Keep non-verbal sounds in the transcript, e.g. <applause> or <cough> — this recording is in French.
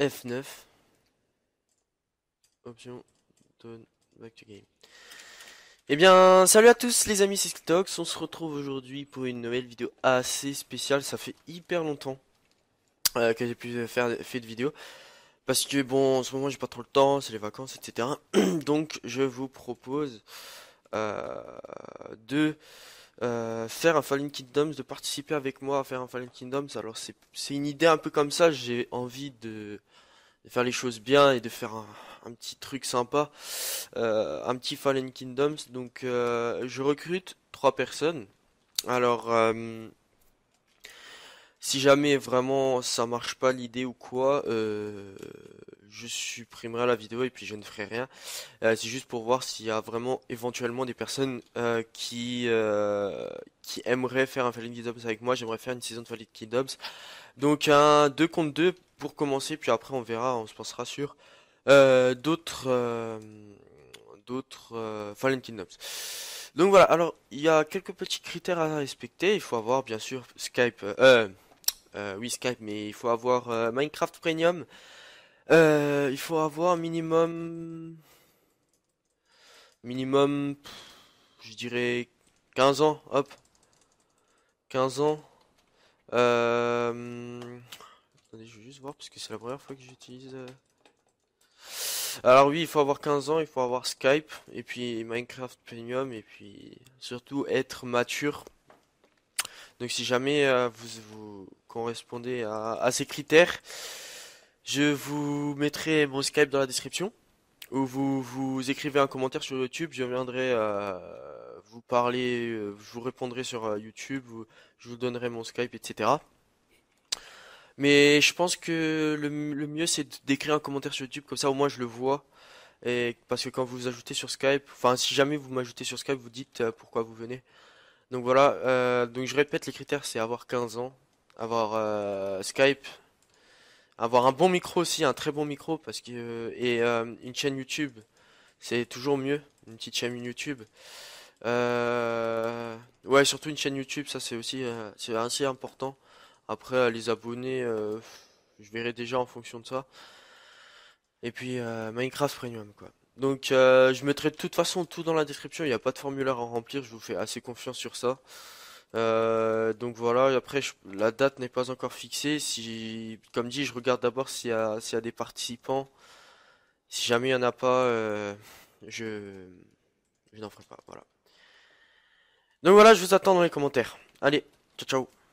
F9. Option back to game. Eh bien, salut à tous les amis Sixtox, on se retrouve aujourd'hui pour une nouvelle vidéo assez spéciale, ça fait hyper longtemps euh, que j'ai pu faire fait de vidéo, parce que bon, en ce moment j'ai pas trop le temps, c'est les vacances, etc. <clears throat> Donc je vous propose euh, de euh, faire un Fallen Kingdoms, de participer avec moi à faire un Fallen Kingdoms. Alors c'est, une idée un peu comme ça, j'ai envie de, faire les choses bien et de faire un, petit truc sympa, euh, un petit Fallen Kingdoms. Donc euh, je recrute trois personnes. Alors si jamais vraiment ça marche pas l'idée ou quoi, je supprimerai la vidéo et puis je ne ferai rien. Euh, c'est juste pour voir s'il y a vraiment éventuellement des personnes euh, qui, euh, qui aimeraient faire un Fallen Kingdoms avec moi. J'aimerais faire une saison de Fallen Kingdoms Donc un 2 contre 2 pour commencer, puis après on verra, on se pensera sur d'autres d'autres Fallen Kingdoms. Donc voilà, alors il y a quelques petits critères à respecter. Il faut avoir bien sûr Skype, oui Skype, mais il faut avoir Minecraft Premium. Euh, il faut avoir minimum... Minimum... Je dirais 15 ans, hop. 15 ans. Euh, je vais juste voir parce que c'est la première fois que j'utilise... Euh. Alors oui, il faut avoir 15 ans, il faut avoir Skype, et puis Minecraft Premium, et puis surtout être mature. Donc si jamais vous, vous correspondez à ces critères, je vous mettrai mon Skype dans la description. Ou vous, vous écrivez un commentaire sur YouTube, je viendrai euh, vous parler, euh, je vous répondrai sur euh, YouTube, je vous donnerai mon Skype, etc. Mais je pense que le, mieux c'est d'écrire un commentaire sur YouTube, comme ça au moins je le vois. Et parce que quand vous vous ajoutez sur Skype, enfin si jamais vous m'ajoutez sur Skype, vous dites pourquoi vous venez. Donc voilà, donc je répète les critères, c'est avoir 15 ans, avoir Skype, avoir un bon micro aussi, un très bon micro, parce que euh, et euh, une chaîne YouTube, c'est toujours mieux, une petite chaîne YouTube. Euh, ouais, surtout une chaîne YouTube, ça c'est aussi c'est assez important. Après, les abonnés, je verrai déjà en fonction de ça. Et puis Minecraft Premium, quoi. Donc, je mettrai de toute façon tout dans la description. Il n'y a pas de formulaire à remplir. Je vous fais assez confiance sur ça. Euh, donc voilà, après la date n'est pas encore fixée. Si, comme dit, je regarde d'abord s'il y, a, des participants. Si jamais il n'y en a pas, euh, je, je n'en ferai pas. Voilà. Donc voilà, je vous attends dans les commentaires. Allez, ciao ciao